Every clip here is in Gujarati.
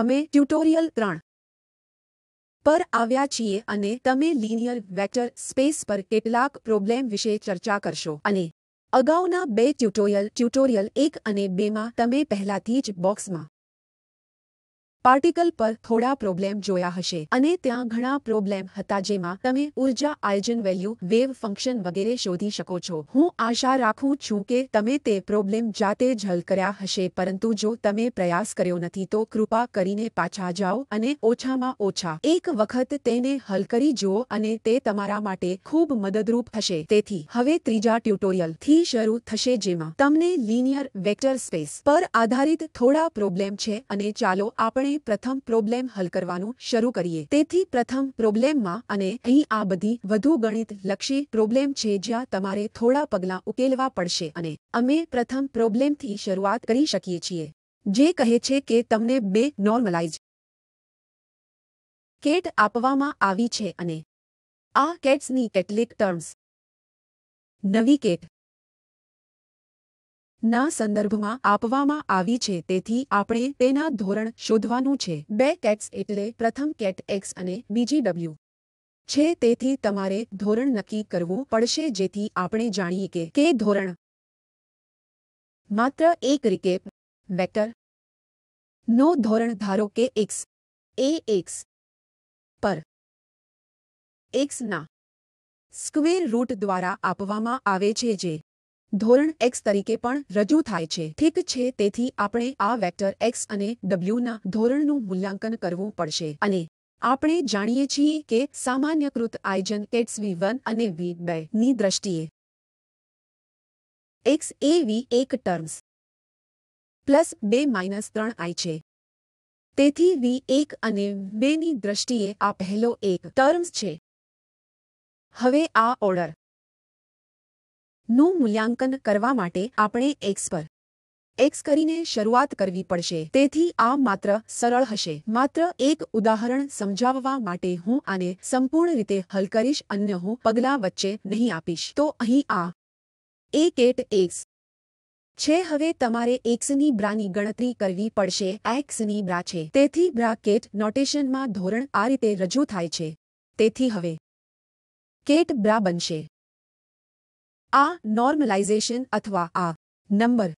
અમે ટ્યુટોરિયલ ત્રણ પર આવ્યા છીએ અને તમે લિનિયર વેક્ટર સ્પેસ પર કેટલાક પ્રોબ્લેમ વિશે ચર્ચા કરશો અને અગાઉના બે ટ્યુટોરિયલ ટ્યુટોરિયલ એક અને બેમાં તમે પહેલાથી જ બોક્સમાં પાર્ટિકલ પર થોડા પ્રોબ્લેમ જોયા હશે અને ત્યાં ઘણા પ્રોબ્લેમ હતા જેમાં તમે ઉર્જા આયોજન વેલ્યુ વેવ ફંક્શન વગેરે શોધી શકો છો હું આશા રાખું છું કે તમે તે પ્રોબ્લેમ જાતે જ હલ કર્યા હશે પરંતુ જો તમે પ્રયાસ કર્યો નથી તો કૃપા કરીને પાછા જાઓ અને ઓછામાં ઓછા એક વખત તેને હલ કરી જુઓ અને તે તમારા માટે ખૂબ મદદરૂપ થશે તેથી હવે ત્રીજા ટ્યુટોરિયલ થી શરૂ થશે જેમાં તમને લિનિયર વેક્ટર સ્પેસ પર આધારિત થોડા પ્રોબ્લેમ છે અને ચાલો આપણે આપણે પ્રથમ પ્રોબ્લેમ હલ કરવાનું શરૂ કરીએ તેથી પ્રથમ પ્રોબ્લેમમાં અને અહીં આ બધી વધુ ગણિત લક્ષી પ્રોબ્લેમ છે જ્યાં તમારે થોડા પગલાં ઉકેલવા પડશે અને અમે પ્રથમ પ્રોબ્લેમથી શરૂઆત કરી શકીએ છીએ જે કહે છે કે તમને બે નોર્મલાઇઝ કેટ આપવામાં આવી છે અને આ કેટ્સની કેટલીક ટર્મ્સ નવી કેટ ના સંદર્ભમાં આપવામાં આવી છે તેથી આપણે તેના ધોરણ શોધવાનું છે બે કેટ્સ એટલે પ્રથમ કેટ એક્સ અને બીજી ડબલ્યુ છે તેથી તમારે ધોરણ નક્કી કરવું પડશે જેથી આપણે જાણીએ કે કે ધોરણ માત્ર એક રિકેપ વેક્ટર નો ધોરણ ધારો કે એક્સ એ એક્સ પર એક્સના સ્ક્વેર રૂટ દ્વારા આપવામાં આવે છે જે ધોરણ એક્સ તરીકે પણ રજૂ થાય છે ઠીક છે તેથી આપણે આ વેક્ટર એક્સ અને ડબલ્યુના ધોરણનું મૂલ્યાંકન કરવું પડશે અને આપણે જાણીએ છીએ કે સામાન્યકૃત આઇજન કેટ્સ વી વન અને વી બે ની દ્રષ્ટિએ એક્સ એ વી એક ટર્મ્સ પ્લસ બે માઇનસ ત્રણ આઈ છે તેથી વી એક અને બેની દ્રષ્ટિએ આ પહેલો એક ટર્મ્સ છે હવે આ ઓર્ડર નું મૂલ્યાંકન કરવા માટે આપણે એક્સ પર એક્સ કરીને શરૂઆત કરવી પડશે તેથી આ માત્ર સરળ હશે માત્ર એક ઉદાહરણ સમજાવવા માટે હું આને સંપૂર્ણ રીતે હલ કરીશ અન્ય હું પગલાં વચ્ચે નહીં આપીશ તો અહીં આ એક એટ એક્સ છે હવે તમારે એક્સની બ્રાની ગણતરી કરવી પડશે એક્સની બ્રા છે તેથી બ્રા કેટ નોટેશનમાં ધોરણ આ રીતે રજૂ થાય છે તેથી હવે કેટ બ્રા બનશે આ નોર્મલાઇઝેશન અથવા આ નંબર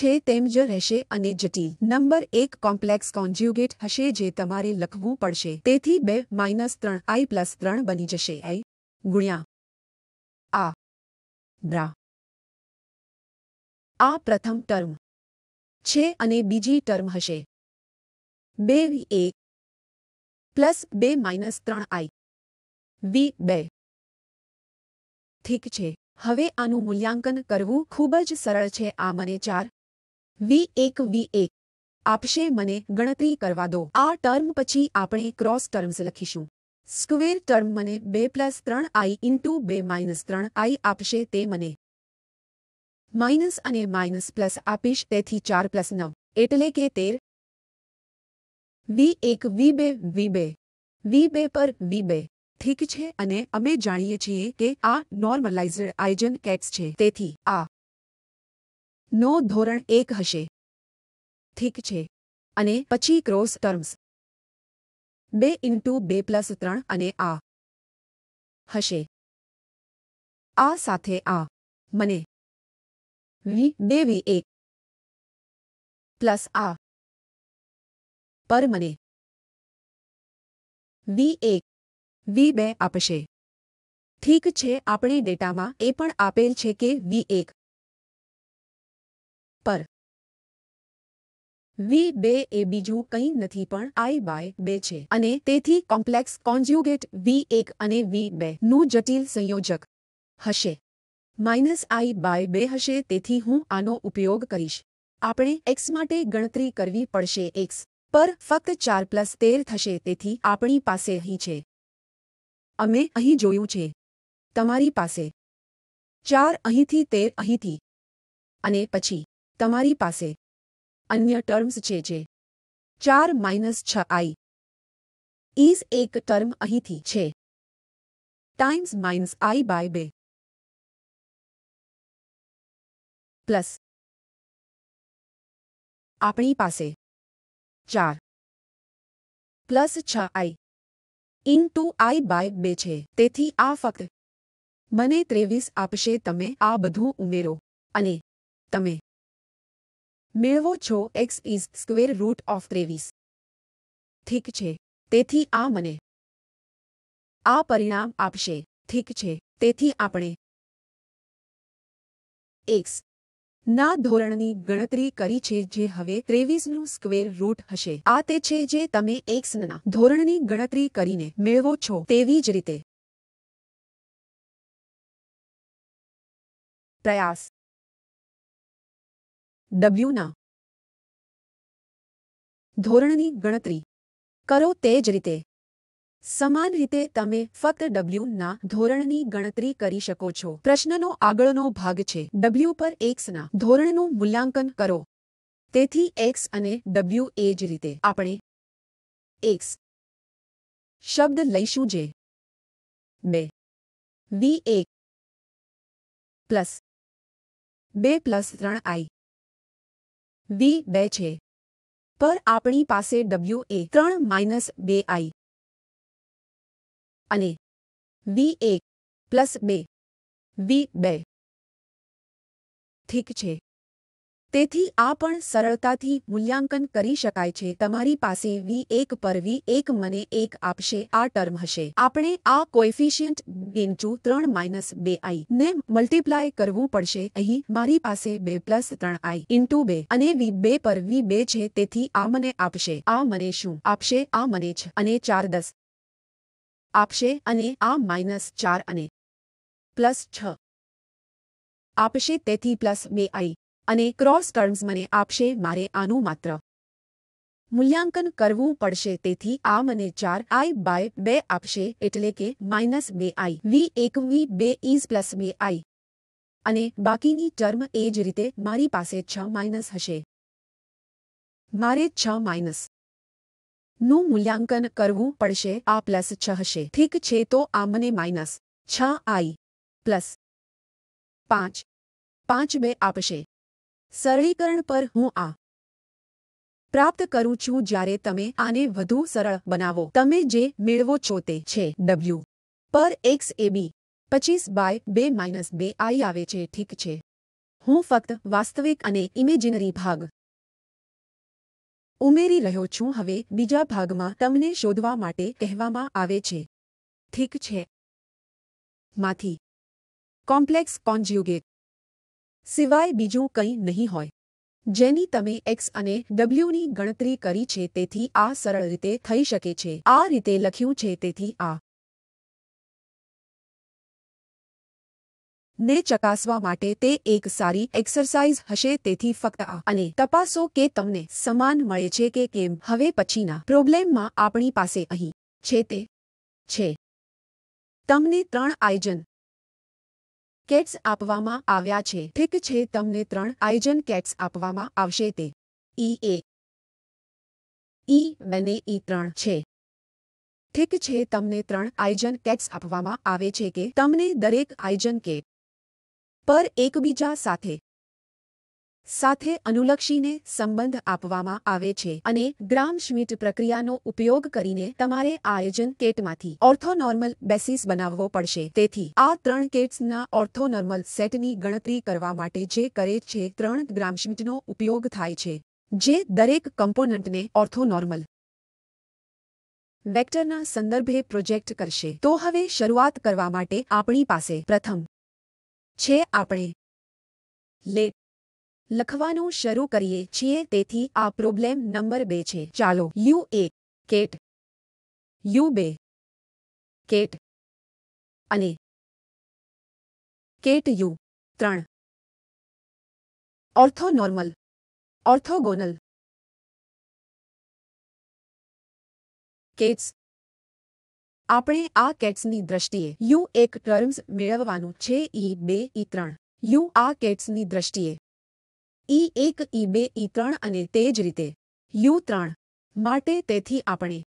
છે તેમ જ રહેશે અને જટિલ નંબર એક કોમ્પ્લેક્સ કોન્જ્યુગેટ હશે જે તમારે લખવું પડશે તેથી બે માઇનસ ત્રણ આઈ પ્લસ ત્રણ બની જશે આઈ ગુણ્યા આ બ્રા આ પ્રથમ ટર્મ છે અને બીજી ટર્મ હશે બે વી એક પ્લસ બે માઇનસ ત્રણ આઈ વી બે ઠીક છે હવે આનું મૂલ્યાંકન કરવું ખૂબ જ સરળ છે આ મને ચાર વી એક વી એક આપશે મને ગણતરી કરવા દો આ ટર્મ પછી આપણે ક્રોસ ટર્મ્સ લખીશું સ્ક્વેર ટર્મ મને બે પ્લસ ત્રણ આઈ ઇન્ટુ બે માઇનસ ત્રણ આઈ આપશે તે મને માઇનસ અને માઇનસ પ્લસ આપીશ તેથી ચાર પ્લસ નવ એટલે કે તેર વી એક વી બે વી બે વી બે પર વી બે ઠીક છે અને અમે જાણીએ છીએ કે આ નોર્મલાઇઝર આયોજન કેટ્સ છે તેથી આ નો ધોરણ એક હશે ઠીક છે અને પછી ક્રોસ ટર્મ્સ બે ઇન્ટુ બે પ્લસ ત્રણ અને આ હશે આ સાથે આ મને વી બે વી એક પ્લસ આ પર મને વી એક વી બે આપશે ઠીક છે આપણે ડેટામાં એ પણ આપેલ છે કે વી એક પર વી બે એ બીજું કંઈ નથી પણ આઈ બાય બે છે અને તેથી કોમ્પ્લેક્સ કોન્જ્યુગેટ વી એક અને વી બે નું જટિલ સંયોજક હશે માઇનસ આઈ બાય બે હશે તેથી હું આનો ઉપયોગ કરીશ આપણે એક્સ માટે ગણતરી કરવી પડશે એક્સ પર ફક્ત ચાર પ્લસ તેર થશે તેથી આપણી પાસે અહીં છે અમે અહીં જોયું છે તમારી પાસે ચાર અહીંથી તેર અહીંથી અને પછી તમારી પાસે અન્ય ટર્મ્સ છે જે ચાર માઇનસ છ આઈ ઇઝ એક ટર્મ અહીંથી છે ટાઈમ્સ માઇનસ આઈ બાય બે પ્લસ આપણી પાસે ચાર પ્લસ છ i into i by બે છે તેથી આ ફક્ત મને ત્રેવીસ આપશે તમે આ બધું ઉમેરો અને તમે મેળવો છો x is square root of ત્રેવીસ ઠીક છે તેથી આ મને આ પરિણામ આપશે ઠીક છે તેથી આપણે એક્સ ના ધોરણની ગણતરી કરી છે જે હવે ત્રેવીસનું સ્કવેર રૂટ હશે આ તે છે જે તમે એક્સના ધોરણની ગણતરી કરીને મેળવો છો તેવી જ રીતે પ્રયાસ ડબ્લ્યુના ધોરણની ગણતરી કરો તે જ રીતે સમાન રીતે તમે ફક્ત ડબલ્યુ ના ધોરણની ગણતરી કરી શકો છો પ્રશ્નનો આગળનો ભાગ છે ડબલ્યુ પર એક્સના ધોરણનું મૂલ્યાંકન કરો તેથી એક્સ અને ડબલ્યુ એ જ રીતે આપણે એક્સ શબ્દ લઈશું જે બે વી એક પ્લસ બે પ્લસ ત્રણ આઈ વી બે છે પર આપણી પાસે ડબલ્યુ એ ત્રણ માઇનસ બે આઈ અને વી એક પ્લસ બે વી બે ઠીક છે તેથી આ પણ સરળતાથી મૂલ્યાંકન કરી શકાય છે તમારી પાસે વી એક પર વી એક મને એક આપશે આ ટર્મ હશે આપણે આ કોએફિશિયન્ટ ઇન્ટુ ત્રણ માઇનસ બે આઈ ને મલ્ટીપ્લાય કરવું પડશે અહીં મારી પાસે બે પ્લસ ત્રણ આઈ ઇન્ટુ બે અને વી બે પર વી બે છે તેથી આ મને આપશે આ મને શું આપશે આ મને છે અને ચાર દસ આપશે અને આ માઇનસ ચાર અને પ્લસ છ આપશે તેથી પ્લસ મે આઈ અને ક્રોસ ટર્મ્સ મને આપશે મારે આનું માત્ર મૂલ્યાંકન કરવું પડશે તેથી આ મને ચાર આઈ બાય બે આપશે એટલે કે માઇનસ બે આઈ વી એક વી બે ઇઝ પ્લસ બે આઈ અને બાકીની ટર્મ એ જ રીતે મારી પાસે છ માઇનસ હશે મારે છ માઇનસ નું મૂલ્યાંકન કરવું પડશે આ પ્લસ છ હશે ઠીક છે તો આ મને માઇનસ છ આઈ પ્લસ પાંચ પાંચ બે આપશે સરળીકરણ પર હું આ પ્રાપ્ત કરું છું જ્યારે તમે આને વધુ સરળ બનાવો તમે જે મેળવો છો તે છે ડબલ્યુ પર એક્સ એ બી પચીસ બાય બે માઇનસ બે આઈ આવે છે ઠીક છે હું ફક્ત વાસ્તવિક અને ઇમેજિનરી ભાગ ઉમેરી રહ્યો છું હવે બીજા ભાગમાં તમને શોધવા માટે કહેવામાં આવે છે ઠીક છે માથી કોમ્પ્લેક્સ કોન્જ્યુગેટ સિવાય બીજું કંઈ નહીં હોય જેની તમે એક્સ અને ડબલ્યુની ગણતરી કરી છે તેથી આ સરળ રીતે થઈ શકે છે આ રીતે લખ્યું છે તેથી આ ને ચકાસવા માટે તે એક સારી એક્સરસાઇઝ હશે તેથી ફક્ત આ અને તપાસો કે તમને સમાન મળે છે કે કેમ હવે પછીના પ્રોબ્લેમમાં આપણી પાસે અહીં છે તે છે તમને ત્રણ આયોજન કેટ્સ આપવામાં આવ્યા છે ઠીક છે તમને ત્રણ આયોજન કેટ્સ આપવામાં આવશે તે ઈ એ ઈ બને ઈ ત્રણ છે ઠીક છે તમને ત્રણ આયોજન કેટ્સ આપવામાં આવે છે કે તમને દરેક આયોજન કેટ પર એકબીજા સાથે સાથે અનુલક્ષીને સંબંધ આપવામાં આવે છે અને ગ્રામ શ્મિટ પ્રક્રિયાનો ઉપયોગ કરીને તમારે આયોજન કેટમાંથી ઓર્થોનોર્મલ બેસિસ બનાવવો પડશે તેથી આ ત્રણ કેટ્સના ઓર્થોનોર્મલ સેટની ગણતરી કરવા માટે જે કરે છે ત્રણ ગ્રામ શ્મિટનો ઉપયોગ થાય છે જે દરેક કમ્પોનન્ટને ઓર્થોનોર્મલ વેક્ટરના સંદર્ભે પ્રોજેક્ટ કરશે તો હવે શરૂઆત કરવા માટે આપણી પાસે પ્રથમ છે આપણે લે લખવાનું શરૂ કરીએ છીએ તેથી આ પ્રોબ્લેમ નંબર બે છે ચાલો યુ એ કેટ યુ બે કેટ અને કેટ યુ ત્રણ ઓર્થોનોર્મલ ઓર્થોગોનલ કેટ્સ આપણે આ કેટ્સની દ્રષ્ટિએ યુ એક ટર્મ્સ મેળવવાનું છે ઈ બે ઈ ત્રણ યુ આ કેટ્સની દ્રષ્ટિએ ઈ એક ઈ બે ઈ ત્રણ અને તે જ રીતે યુ ત્રણ માટે તેથી આપણે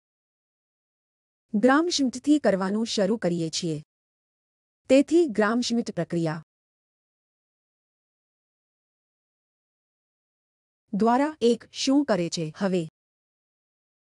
ગ્રામશ્મિટથી કરવાનું શરૂ કરીએ છીએ તેથી ગ્રામશ્મિટ પ્રક્રિયા દ્વારા એક શું કરે છે હવે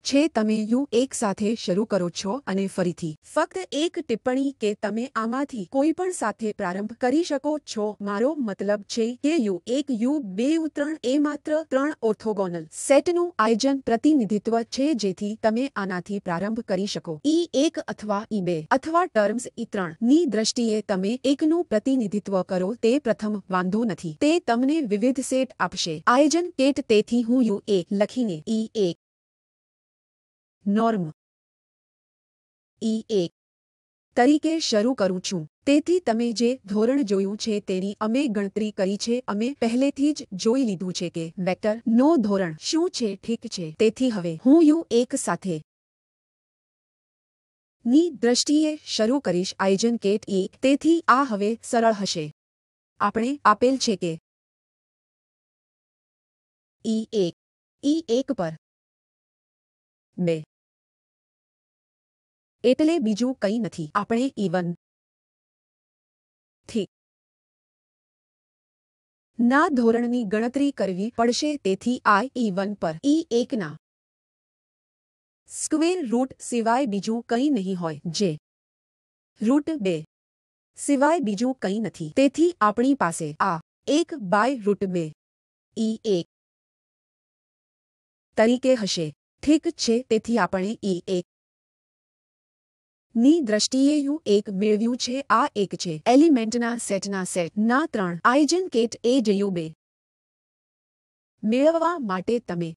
છે તમે યુ એક સાથે શરૂ કરો છો અને ફરીથી ફક્ત એક ટિપ્પણી કે તમે આમાંથી કોઈ પણ સાથે પ્રારંભ કરી શકો છો મારો મતલબ છે કે યુ એક યુ બે યુ ત્રણ એ માત્ર ત્રણ ઓર્થોગોનલ સેટનું આયોજન પ્રતિનિધિત્વ છે જેથી તમે આનાથી પ્રારંભ કરી શકો ઈ એક અથવા ઈ બે અથવા ટર્મ્સ ઈ ત્રણ ની દ્રષ્ટિએ તમે એકનું પ્રતિનિધિત્વ કરો તે પ્રથમ વાંધો નથી તે તમને વિવિધ સેટ આપશે આયોજન કેટ તેથી હું યુ એ લખીને ઈ એક નોર્મ ઈ e એક તરીકે શરૂ કરું છું તેથી તમે જે ધોરણ જોયું છે તેની અમે ગણતરી કરી છે અમે પહેલેથી જ જોઈ લીધું છે કે વેક્ટર નો ધોરણ શું છે ઠીક છે તેથી હવે હું યુ એક સાથે ની દ્રષ્ટિએ શરૂ કરીશ આયોજન કેટ એક e. તેથી આ હવે સરળ હશે આપણે આપેલ છે કે ઈ એક ઈ એક પર બે એટલે બીજું કંઈ નથી આપણે ઇવન થી ના ધોરણની ગણતરી કરવી પડશે તેથી આ ઇવન પર ઈ e એકના સ્ક્વેર રૂટ સિવાય બીજું કંઈ નહીં હોય જે રૂટ બે સિવાય બીજું કંઈ નથી તેથી આપણી પાસે આ એક બાય રૂટ બે ઈ e એક તરીકે હશે ઠીક છે તેથી આપણે ઈ e એક ની દ્રષ્ટિએ યુ એક મેળવ્યું છે આ એક છે એલિમેન્ટના સેટના સેટ ના ત્રણ આયોજન કેટ એ જ બે મેળવવા માટે તમે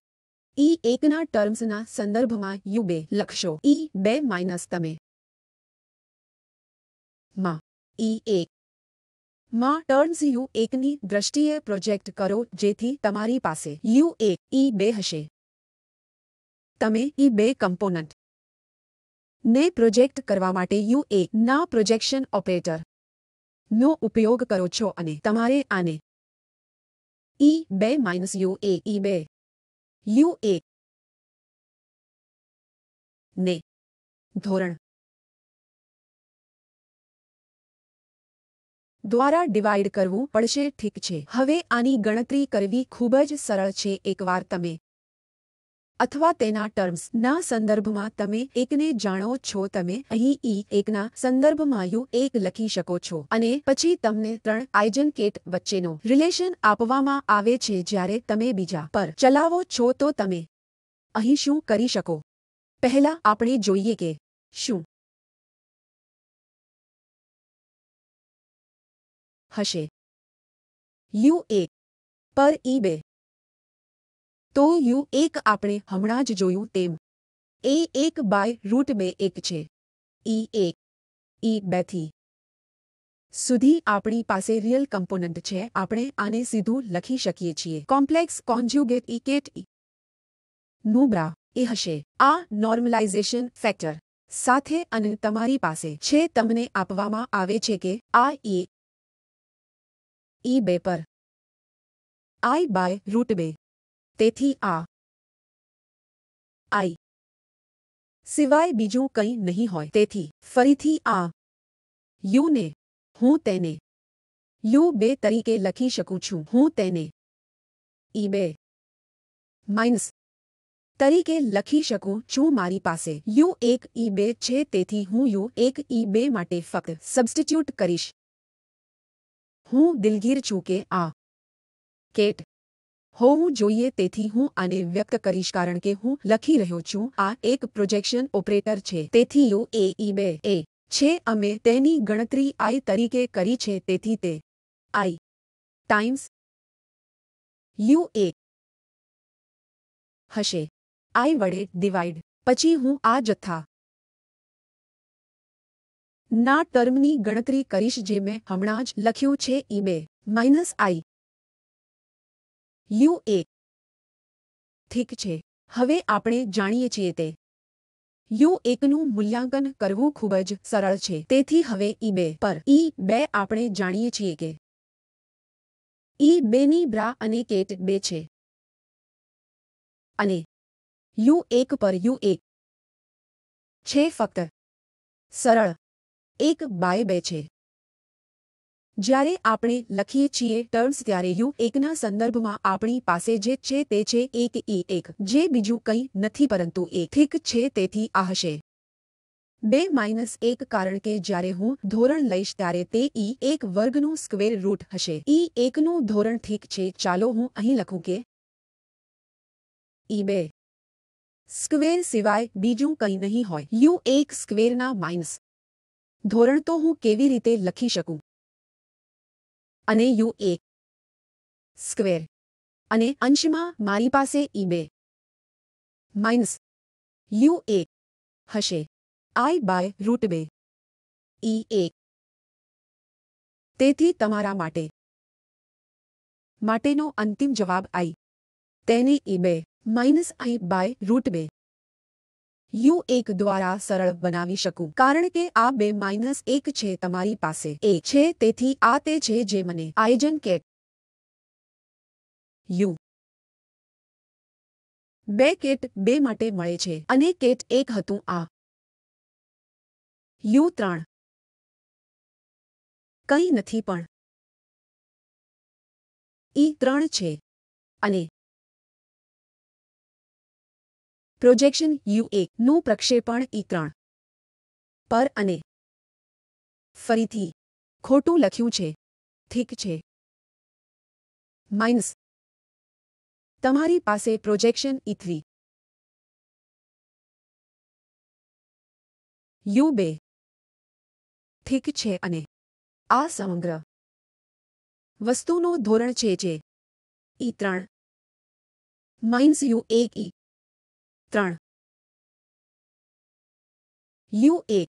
ઈ એકના ટર્મ્સના સંદર્ભમાં યુ બે લખશો ઈ બે માઇનસ તમે માં ઈ એક માં ટર્મ્સ યુ એકની દ્રષ્ટિએ પ્રોજેક્ટ કરો જેથી તમારી પાસે યુ એક ઈ બે હશે તમે ઈ બે કમ્પોનન્ટ ને પ્રોજેક્ટ કરવા માટે યુ એ ના પ્રોજેક્શન ઓપરેટર નો ઉપયોગ કરો છો અને તમારે આને ઈ બે માઇનસ યુ એ ઈ બે યુ એ ને ધોરણ દ્વારા ડિવાઇડ કરવું પડશે ઠીક છે હવે આની ગણતરી કરવી ખૂબ જ સરળ છે એકવાર તમે અથવા તેના ટર્મ્સ ના સંદર્ભમાં તમે એકને જાણો છો તમે અહીં ઈ એકના સંદર્ભમાં યુ એક લખી શકો છો અને પછી તમને ત્રણ આઇજન કેટ વચ્ચેનો રિલેશન આપવામાં આવે છે જ્યારે તમે બીજા પર ચલાવો છો તો તમે અહીં શું કરી શકો પહેલા આપણે જોઈએ કે શું હશે યુ એક પર ઈ બે તો યુ એક આપણે હમણાં જ જોયું તેમ એ એક બાય રૂટ બે એક છે ઈ એક ઈ બેથી સુધી આપણી પાસે રિયલ કમ્પોનન્ટ છે આપણે આને સીધું લખી શકીએ છીએ કોમ્પ્લેક્સ કોન્જ્યુગેટ ઇકેટ નું બ્રા એ હશે આ નોર્મલાઇઝેશન ફેક્ટર સાથે અને તમારી પાસે છે તમને આપવામાં આવે છે કે આ ઈ ઈ બે પર આઈ બાય રૂટ બે તેથી આ આઈ સિવાય બીજું કંઈ નહીં હોય તેથી ફરીથી આ યુને હું તેને યુ બે તરીકે લખી શકું છું હું તેને ઈ બે માઇનસ તરીકે લખી શકું છું મારી પાસે યુ એક ઈ બે છે તેથી હું યુ એક ઈ બે માટે ફક્ત સબસ્ટિટ્યુટ કરીશ હું દિલગીર છું કે આ કેટ હોવું જોઈએ તેથી હું આને વ્યક્ત કરીશ કારણ કે હું લખી રહ્યો છું આ એક પ્રોજેક્શન ઓપરેટર છે તેથી યુ એ ઈ બે એ છે અમે તેની ગણતરી આઈ તરીકે કરી છે તેથી તે આઈ ટાઈમ્સ યુ એ હશે આઈ વડે ડિવાઈડ પછી હું આ જથ્થા ના ટર્મની ગણતરી કરીશ જે મેં હમણાં જ લખ્યું છે ઈ બે માઇનસ આઈ યુ એ ઠીક છે હવે આપણે જાણીએ છીએ તે યુ એકનું મૂલ્યાંકન કરવું ખૂબ જ સરળ છે તેથી હવે ઈ બે પર ઈ બે આપણે જાણીએ છીએ કે ઈ બેની બ્રા અને કેટ બે છે અને યુ એક પર યુ એક છે ફક્ત સરળ એક બાય બે છે જ્યારે આપણે લખીએ છીએ ટર્મ્સ ત્યારે યુ એકના સંદર્ભમાં આપણી પાસે જે છે તે છે એક ઈ એક જે બીજું કંઈ નથી પરંતુ એક ઠીક છે તેથી આ હશે બે માઇનસ એક કારણ કે જ્યારે હું ધોરણ લઈશ ત્યારે તે ઈ એક વર્ગનું સ્ક્વેર રૂટ હશે ઈ એકનું ધોરણ ઠીક છે ચાલો હું અહીં લખું કે ઈ બે સ્ક્વેર સિવાય બીજું કંઈ નહીં હોય યુ એક સ્ક્વેરના માઇનસ ધોરણ તો હું કેવી રીતે લખી શકું અને યુ એક સ્ક્વેર અને અંશમાં મારી પાસે ઈ બે માઇનસ યુ એક હશે આઈ બાય રૂટ બે ઈ એક તેથી તમારા માટે માટેનો અંતિમ જવાબ આઈ તેને ઈ બે માઇનસ આઈ બાય રૂટ બે યુ એક દ્વારા સરળ બનાવી શકું કારણ કે આ બે માઇનસ એક છે તમારી પાસે એ છે તેથી આ તે છે જે મને આયોજન કેટ યુ બે કેટ બે માટે મળે છે અને કેટ એક હતું આ યુ ત્રણ કંઈ નથી પણ ઈ ત્રણ છે અને પ્રોજેક્શન યુ એક નું પ્રક્ષેપણ ઈ ત્રણ પર અને ફરીથી ખોટું લખ્યું છે ઠીક છે માઇનસ તમારી પાસે પ્રોજેક્શન ઈ થ્રી યુ બે ઠીક છે અને આ સમગ્ર વસ્તુનો ધોરણ છે જે ઈ ત્રણ માઇન્સ યુ એક ઈ ત્રણ યુ એક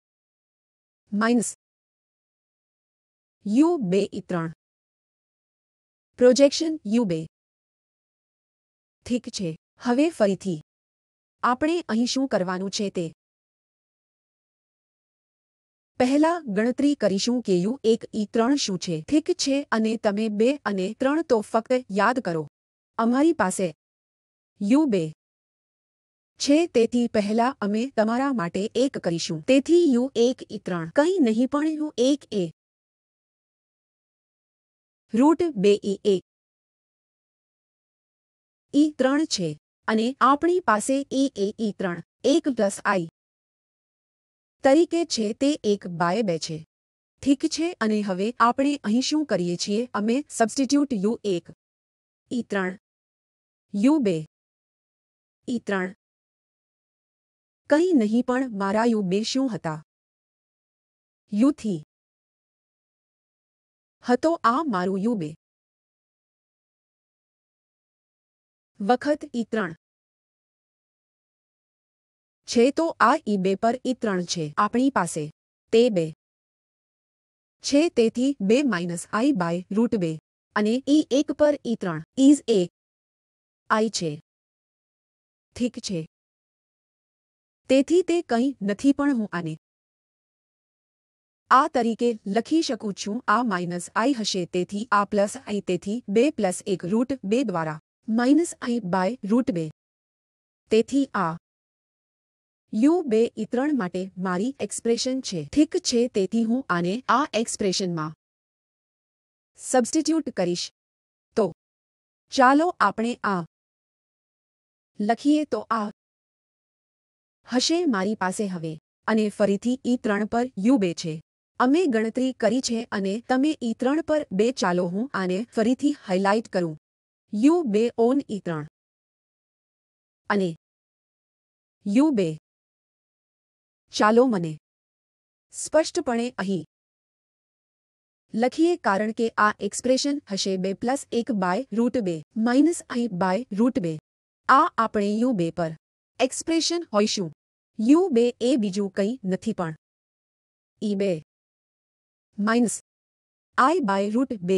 માઇનસ યુ બે ઈ ત્રણ પ્રોજેક્શન યુ બે ઠીક છે હવે ફરીથી આપણે અહીં શું કરવાનું છે તે પહેલા ગણતરી કરીશું કે યુ એક ઈ ત્રણ શું છે ઠીક છે અને તમે બે અને ત્રણ તો ફક્ત યાદ કરો અમારી પાસે યુ બે છે તેથી પહેલા અમે તમારા માટે એક કરીશું તેથી યુ એક ઈ ત્રણ કંઈ નહીં પણ યુ એક એ રૂટ બે ઈ એક ઈ ત્રણ છે અને આપણી પાસે એ એ ઈ ત્રણ એક પ્લસ આઈ તરીકે છે તે એક બાય બે છે ઠીક છે અને હવે આપણે અહીં શું કરીએ છીએ અમે સબસ્ટિટ્યુટ યુ એક ઈ ત્રણ યુ બે ઈ ત્રણ કંઈ નહીં પણ મારા યુ બે શું હતા યુથી હતો આ મારું યુ બે વખત ઈ ત્રણ છે તો આ ઈ બે પર ઈ ત્રણ છે આપણી પાસે તે બે છે તેથી બે માઇનસ આઈ બાય રૂટ બે અને ઈ એક પર ઈ ત્રણ ઇઝ એક આઈ છે ઠીક છે તેથી તે કંઈ નથી પણ હું આને આ તરીકે લખી શકું છું આ માઇનસ આઈ હશે તેથી આ પ્લસ આઈ તેથી બે પ્લસ એક રૂટ બે દ્વારા માઇનસ આઈ બાય રૂટ બે તેથી આ યુ બે ઈ માટે મારી એક્સપ્રેશન છે ઠીક છે તેથી હું આને આ એક્સપ્રેશનમાં સબસ્ટિટ્યૂટ કરીશ તો ચાલો આપણે આ લખીએ તો આ હશે મારી પાસે હવે અને ફરીથી ઈ ત્રણ પર યુ બે છે અમે ગણતરી કરી છે અને તમે ઈ ત્રણ પર બે ચાલો હું આને ફરીથી હાઇલાઇટ કરું યુ બે ઓન ઈ ત્રણ અને યુ બે ચાલો મને સ્પષ્ટપણે અહીં લખીએ કારણ કે આ એક્સપ્રેશન હશે બે પ્લસ એક બાય રૂટ બે માઇનસ અહીં બાય રૂટ બે આ આપણે યુ બે પર એક્સપ્રેશન હોઈશું યુ બે એ બીજું કંઈ નથી પણ ઈ બે માઇનસ આઈ બાય રૂટ બે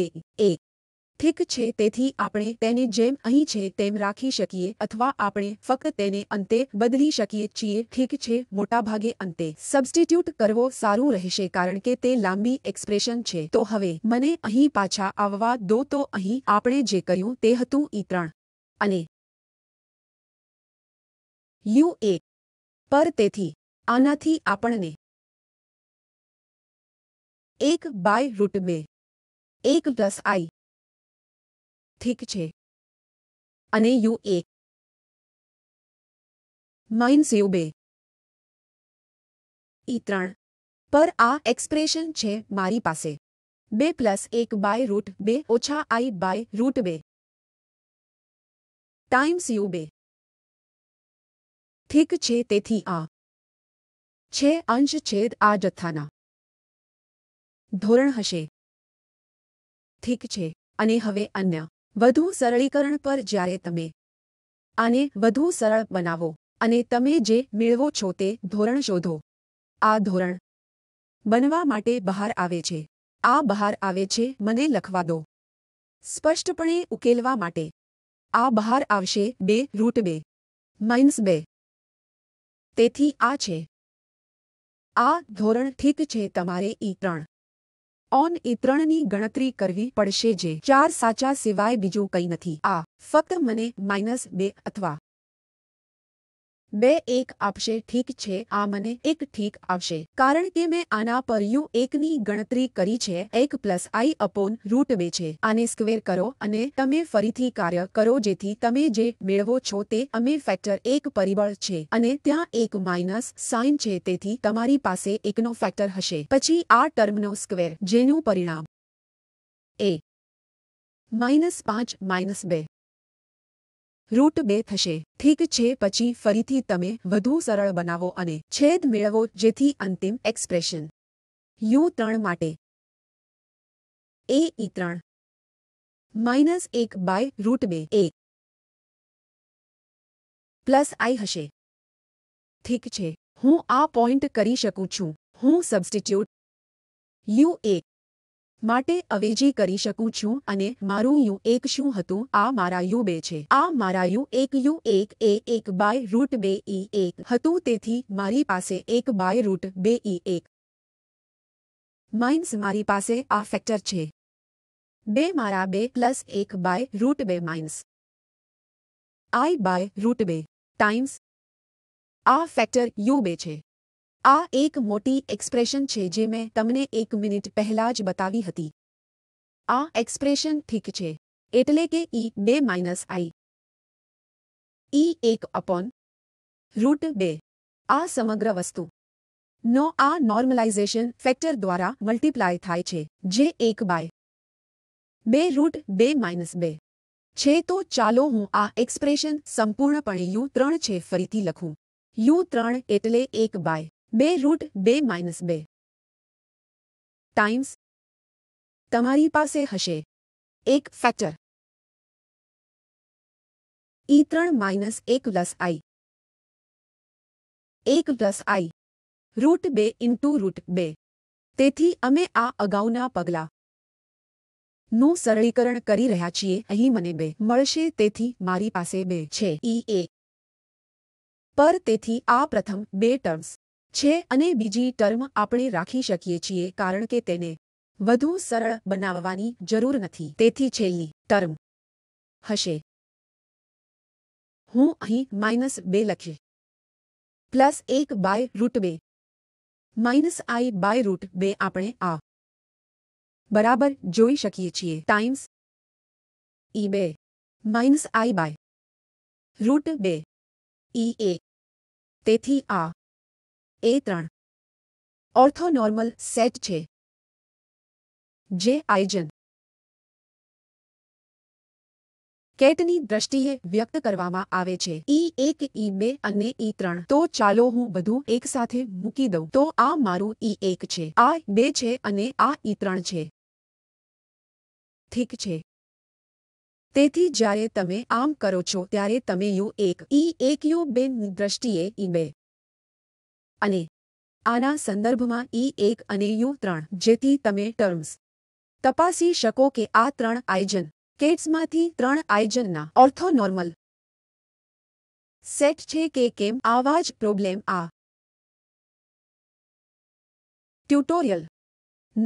એ ઠીક છે તેથી આપણે તેને જેમ અહીં છે તેમ રાખી શકીએ અથવા આપણે ફક્ત તેને અંતે બદલી શકીએ છીએ ઠીક છે મોટાભાગે અંતે સબસ્ટિટ્યૂટ કરવો સારું રહેશે કારણ કે તે લાંબી એક્સપ્રેશન છે તો હવે મને અહીં પાછા આવવા દો તો અહીં આપણે જે કર્યું તે હતું ઈ ત્રણ અને યુ એ પર તેથી આનાથી આપણને એક બાય રૂટ બે એક પ્લસ આઈ ઠીક છે અને યુ એક માઇન્સ યુ બે ઈ ત્રણ પર આ એક્સપ્રેશન છે મારી પાસે બે પ્લસ એક બાય રૂટ બે ઓછા આઈ બાય રૂટ બે ટાઈમ્સ યુ બે ઠીક છે તેથી આ છે અંશ છેદ આ જથ્થાના ધોરણ હશે ઠીક છે અને હવે અન્ય વધુ સરળીકરણ પર જ્યારે તમે આને વધુ સરળ બનાવો અને તમે જે મેળવો છો તે ધોરણ શોધો આ ધોરણ બનવા માટે બહાર આવે છે આ બહાર આવે છે મને લખવા દો સ્પષ્ટપણે ઉકેલવા માટે આ બહાર આવશે બે રૂટ બે માઇન્સ બે તેથી આ છે આ ધોરણ ઠીક છે તમારે ઈ ત્રણ ઓન ઈ ત્રણની ગણતરી કરવી પડશે જે ચાર સાચા સિવાય બીજું કંઈ નથી આ ફક્ત મને માઇનસ બે અથવા બે એક આપશે ઠીક છે આ મને એક ઠીક આવશે કારણ કે મેં આના પર યુ એકની ગણતરી કરી છે એક પ્લસ આઈ અપોન રૂટ બે છે આને સ્ક્વેર કરો અને તમે ફરીથી કાર્ય કરો જેથી તમે જે મેળવો છો તે અમે ફેક્ટર એક પરિબળ છે અને ત્યાં એક માઇનસ સાઇન છે તેથી તમારી પાસે એકનો ફેક્ટર હશે પછી આ ટર્મનો સ્ક્વેર જેનું પરિણામ એ માઇનસ પાંચ માઇનસ બે રૂટ બે થશે ઠીક છે પછી ફરીથી તમે વધુ સરળ બનાવો અને છેદ મેળવો જેથી અંતિમ એક્સપ્રેશન યુ ત્રણ માટે એ ઈ ત્રણ માઇનસ એક બાય રૂટ બે એક પ્લસ આઈ હશે ઠીક છે હું આ પોઈન્ટ કરી શકું છું હું સબસ્ટિટ્યુટ યુ એક માટે અવેજી કરી શકું છું અને મારું યુ એક શું હતું આ મારા યુ બે છે આ મારા યુ એક યુ એક એ એક બાય રૂટ બે ઈ એક હતું તેથી મારી પાસે એક બાય રૂટ બે ઈ એક માઇન્સ મારી પાસે આ ફેક્ટર છે બે મારા બે પ્લસ એક બાય રૂટ બે માઇન્સ આઈ બાય રૂટ બે ટાઈમ્સ આ ફેક્ટર યુ બે છે આ એક મોટી એક્સપ્રેશન છે જે મેં તમને એક મિનિટ પહેલાં જ બતાવી હતી આ એક્સપ્રેશન ઠીક છે એટલે કે ઈ e બે માઇનસ આઈ ઈ e એક અપોન રૂટ બે આ સમગ્ર વસ્તુ નો આ નોર્મલાઇઝેશન ફેક્ટર દ્વારા મલ્ટીપ્લાય થાય છે જે એક બાય બે રૂટ બે માઇનસ બે છે તો ચાલો હું આ એક્સપ્રેશન સંપૂર્ણપણે યુ ત્રણ છે ફરીથી લખું યુ ત્રણ એટલે એક બાય બે રૂટ બે માઇનસ બે ટાઈમ્સ તમારી પાસે હશે એક ફેક્ટર ઈ e ત્રણ માઇનસ એક પ્લસ આઈ એક પ્લસ આઈ રૂટ બે ઇન્ટુ રૂટ બે તેથી અમે આ અગાઉના પગલાં નું સરળીકરણ કરી રહ્યા છીએ અહીં મને બે મળશે તેથી મારી પાસે બે છે ઈ e એ પર તેથી આ પ્રથમ બે ટર્મ્સ છે અને બીજી ટર્મ આપણે રાખી શકીએ છીએ કારણ કે તેને વધુ સરળ બનાવવાની જરૂર નથી તેથી છેલ્લી ટર્મ હશે હું અહીં માઇનસ બે લખી પ્લસ એક બાય રૂટ બે માઇનસ આઈ બાય રૂટ બે આપણે આ બરાબર જોઈ શકીએ છીએ ટાઈમ્સ ઈ બે માઇનસ આઈ બાય રૂટ બે ઈ એ તેથી આ એ ત્રણ ઓર્થોનોર્મલ સેટ છે જે આયોજન કેટની દ્રષ્ટિએ વ્યક્ત કરવામાં આવે છે ઈ એક ઈ બે અને ઈ ત્રણ તો ચાલો હું બધું એક સાથે મૂકી દઉં તો આ મારું ઈ એક છે આ બે છે અને આ ઈ ત્રણ છે ઠીક છે તેથી જ્યારે તમે આમ કરો છો ત્યારે તમે યુ એક ઈ એક યુ બેની દ્રષ્ટિએ ઈ બે અને આના સંદર્ભમાં ઈ એક અને યુ ત્રણ જેથી તમે ટર્મ્સ તપાસી શકો કે આ ત્રણ આઇજન કેટ્સમાંથી ત્રણ આઇજનના ઓર્થોનોર્મલ સેટ છે કે કેમ આવા જ પ્રોબ્લેમ આ ટ્યુટોરિયલ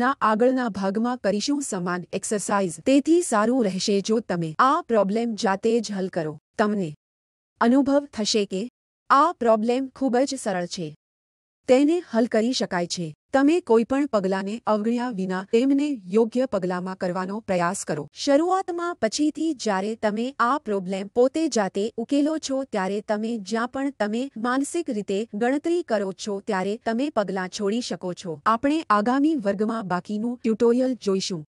ના આગળના ભાગમાં કરીશું સમાન એક્સરસાઇઝ તેથી સારું રહેશે જો તમે આ પ્રોબ્લેમ જાતે જ હલ કરો તમને અનુભવ થશે કે આ પ્રોબ્લેમ ખૂબ જ સરળ છે તેને હલ કરી શકાય છે તમે કોઈપણ પગલાંને અવગણ્યા વિના તેમને યોગ્ય પગલામાં કરવાનો પ્રયાસ કરો શરૂઆતમાં પછીથી જ્યારે તમે આ પ્રોબ્લેમ પોતે જાતે ઉકેલો છો ત્યારે તમે જ્યાં પણ તમે માનસિક રીતે ગણતરી કરો છો ત્યારે તમે પગલાં છોડી શકો છો આપણે આગામી વર્ગમાં બાકીનું ટ્યુટોરિયલ જોઈશું